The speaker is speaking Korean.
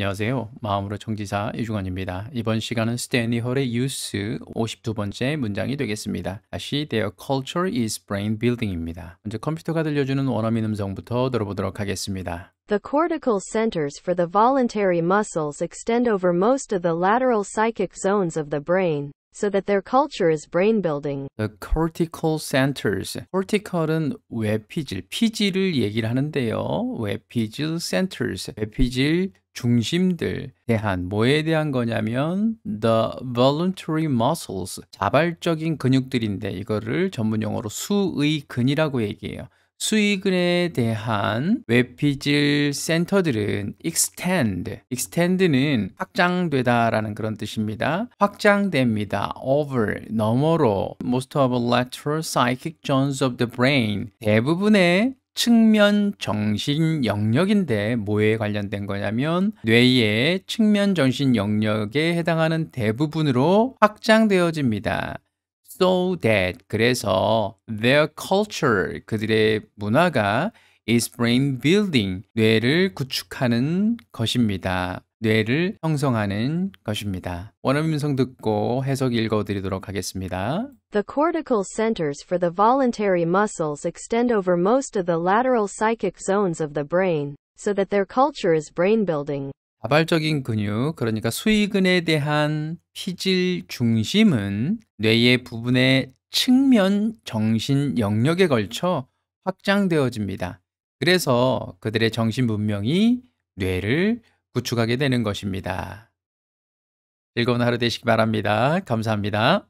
안녕하세요. 마음으로 정지사 이중환입니다. 이번 시간은 스탠리홀의 유스 52번째 문장이 되겠습니다. 다시 Their culture is brain building입니다. 먼저 컴퓨터가 들려주는 원어민 음성부터 들어보도록 하겠습니다. The cortical centers for the voluntary muscles extend over most of the lateral psychic zones of the brain. so that their culture is brain building. The cortical centers. cortical은 외피질, 피질을 얘기를 하는데요. 외피질 centers, 외피질 중심들 대한 뭐에 대한 거냐면 the voluntary muscles 자발적인 근육들인데 이거를 전문 용어로 수의근이라고 얘기해요. 수익에 대한 웹피질 센터들은 extend, extend는 확장되다라는 그런 뜻입니다. 확장됩니다. over, 너머로 most of lateral psychic zones of the brain 대부분의 측면 정신 영역인데 뭐에 관련된 거냐면 뇌의 측면 정신 영역에 해당하는 대부분으로 확장되어집니다. so that 그래서 their culture 그들의 문화가 is brain building 뇌를 구축하는 것입니다. 뇌를 형성하는 것입니다. 원어민 성 듣고 해석 읽어 드리도록 하겠습니다. The cortical centers for the voluntary muscles extend over most of the lateral psychic zones of the brain, so that their culture is brain building. 자발적인 근육, 그러니까 수의근에 대한 피질 중심은 뇌의 부분의 측면 정신 영역에 걸쳐 확장되어집니다. 그래서 그들의 정신 문명이 뇌를 구축하게 되는 것입니다. 즐거운 하루 되시기 바랍니다. 감사합니다.